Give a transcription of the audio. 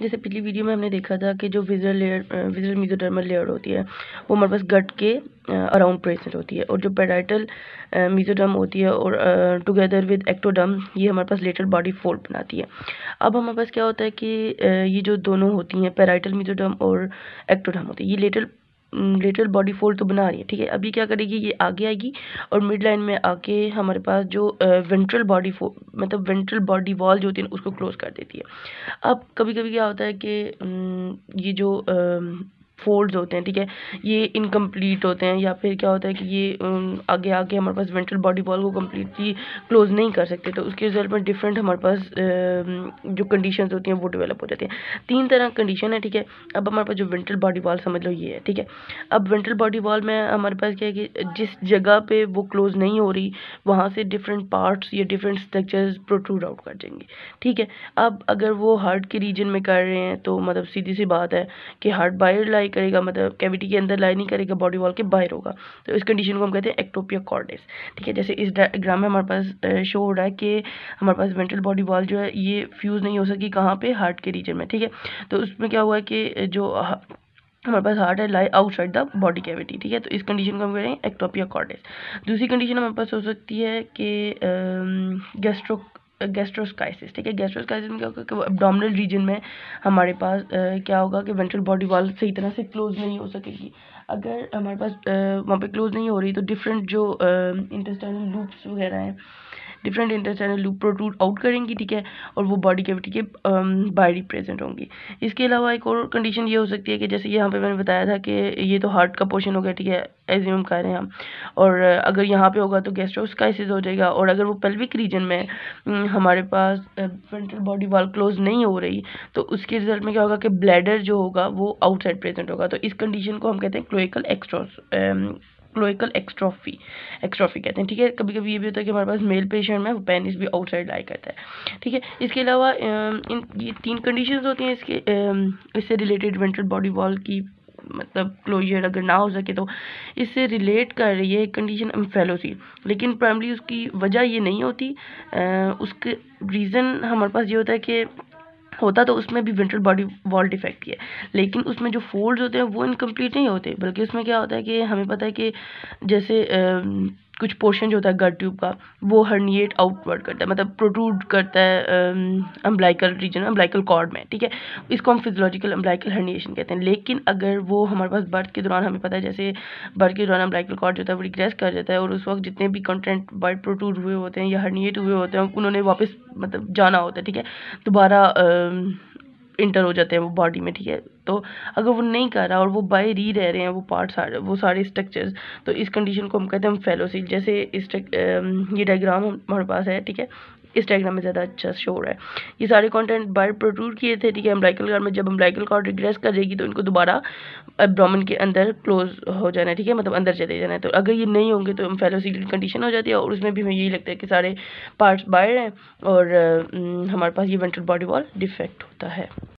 जैसे पिछली वीडियो में हमने देखा था कि जो visceral layer visceral mesodermal layer होती है वो हमारे पास गट के अराउंड प्रेजेंट होती है और जो पेडाइटल मीजोडर्म होती है और टुगेदर विद एक्टोडर्म ये हमारे पास लेटर बॉडी फोल्ड बनाती है अब हमारे पास क्या होता है कि ये जो दोनों होती हैं पेराइटल मीजोडर्म और एक्टोडर्म होती है ये लेटर लेटरल बॉडी फोल्ड तो बना रही है ठीक है अभी क्या करेगी ये आगे आएगी और मिड लाइन में आके हमारे पास जो वेंट्रल बॉडी फोल्ड मतलब वेंट्रल बॉडी वॉल जो होती है उसको क्लोज कर देती है अब कभी कभी क्या होता है कि ये जो फोल्ड्स होते हैं ठीक है ये इनकम्प्लीट होते हैं या फिर क्या होता है कि ये आगे आगे हमारे पास वेंट्रल बॉडी वॉल को कम्प्लीटली क्लोज नहीं कर सकते तो उसके रिजल्ट में डिफरेंट हमारे पास जो कंडीशन होती हैं वो डिवेलप हो जाती हैं तीन तरह कंडीशन है ठीक है अब हमारे पास जो वेंट्रल बॉडी वॉल समझ लो ये है ठीक है अब वेंट्रल बॉडी वॉल में हमारे पास क्या है कि जिस जगह पर वो क्लोज नहीं हो रही वहाँ से डिफरेंट पार्ट्स या डिफरेंट स्ट्रक्चर्स प्रोट्रूड आउट कर जाएंगे ठीक है अब अगर वो हार्ट के रीजन में कर रहे हैं तो मतलब सीधी सी बात है कि हार्ट बायर लाइक करेगा मतलब कैविटी के अंदर लाई नहीं करेगा बॉडी वॉल के बाहर होगा तो इस कंडीशन को हम कहते हैं एक्टोपिया कॉर्डेस ठीक है जैसे इस डायग्राम में हमारे पास शो हो रहा है कि हमारे पास वेंट्रल बॉडी वॉल जो है ये फ्यूज़ नहीं हो सकी कहाँ पर हार्ट के रीजन में ठीक है तो उसमें क्या हुआ है कि जो हमारे पास हार्ट है lie outside the body cavity ठीक है तो इस कंडीशन को हम हैं एक्टोपिया कॉर्डेस दूसरी कंडीशन हमारे पास हो सकती है कि गैस्ट्रो गैस्ट्रोस्काइसिस ठीक है गैस्ट्रोस्काइसिस में क्या होगा कि एबडामिनल रीजन में हमारे पास आ, क्या होगा कि वेंट्रल बॉडी वाल सही तरह से क्लोज नहीं हो सकेगी अगर हमारे पास वहाँ पे क्लोज नहीं हो रही तो डिफरेंट जो इंटेस्टाइनल लूप्स वगैरह हैं different intestinal loop protrude out करेंगी ठीक है और वो बॉडी कैविटी के um, बाहरी प्रेजेंट होंगी इसके अलावा एक और कंडीशन ये हो सकती है कि जैसे यहाँ पे मैंने बताया था कि ये तो हार्ट का पोर्शन हो गया ठीक है एज्यूम कर रहे हैं हम और अगर यहाँ पर होगा तो गैस्ट्रोस्काइसिस हो जाएगा और अगर वो पेल्विक रीजन में हम्म, हमारे पास फ्रंटल बॉडी वॉल क्लोज नहीं हो रही तो उसके रिजल्ट में क्या होगा कि ब्लैडर जो होगा वो आउटसाइड प्रेजेंट होगा तो इस कंडीशन को हम कहते हैं क्लोइकल एक्स्ट्रोस क्लोइकल एक्स्ट्रॉफी एक्स्ट्रॉफी कहते हैं ठीक है कभी कभी ये भी होता है कि हमारे पास मेल पेशेंट में पेनिस भी आउटसाइड लाई करता है ठीक है इसके अलावा इन ये तीन कंडीशन होती हैं इसके इससे रिलेटेड वेंट्रल बॉडी वॉल की मतलब क्लोजर अगर ना हो सके तो इससे रिलेट कर रही है कंडीशन एम्फेलोसी लेकिन प्राइमरी उसकी वजह ये नहीं होती आ, उसके रीज़न हमारे पास ये होता है कि होता तो उसमें भी विंटर बॉडी वॉल डिफेक्ट है लेकिन उसमें जो फोल्ड्स होते हैं वो इनकम्प्लीट नहीं होते बल्कि उसमें क्या होता है कि हमें पता है कि जैसे कुछ पोर्शन जो होता है गट ट्यूब का वो हर्निएट आउटवर्ड करता है मतलब प्रोट्रूड करता है अम्बलाइकल रीजन अम्बलाइकल कॉर्ड में ठीक है इसको हम फिजोलॉजिकल अम्बलाइकल हर्निएशन कहते हैं लेकिन अगर वो हमारे पास बर्थ के दौरान हमें पता है जैसे बर्थ के दौरान अम्बलाइकल कॉर्ड जो होता है वो रिग्रेस कर जाता है और उस वक्त जितने भी कंटेंट बर्ड प्रोट्रूड हुए होते हैं या हर्निएट हुए होते हैं उन्होंने वापस मतलब जाना होता है ठीक है दोबारा इंटर हो जाते हैं वो बॉडी में ठीक है तो अगर वो नहीं कर रहा और वो बाय री रह रहे हैं वो पार्ट सारे वो सारे स्ट्रक्चर्स तो इस कंडीशन को हम कहते हैं फेलोसिस जैसे इस ये डायग्राम हमारे पास है ठीक है इस डायग्राम में ज़्यादा अच्छा शो हो रहा है ये सारे कॉन्टेंट बाय प्रोट्रूड किए थे ठीक है एम्ब्राइकल कार्ड में जब एम्ब्राइकल कार्ड रिग्रेस कर जाएगी तो इनको दोबारा ब्रामन के अंदर क्लोज हो जाना है ठीक है मतलब अंदर चले जाना है तो अगर ये नहीं होंगे तो फेलोसी की कंडीशन हो जाती है और उसमें भी हमें यही लगता है कि सारे पार्ट्स बाहर हैं और हमारे पास ये वेंट्रल बॉडी वॉल डिफेक्ट होता है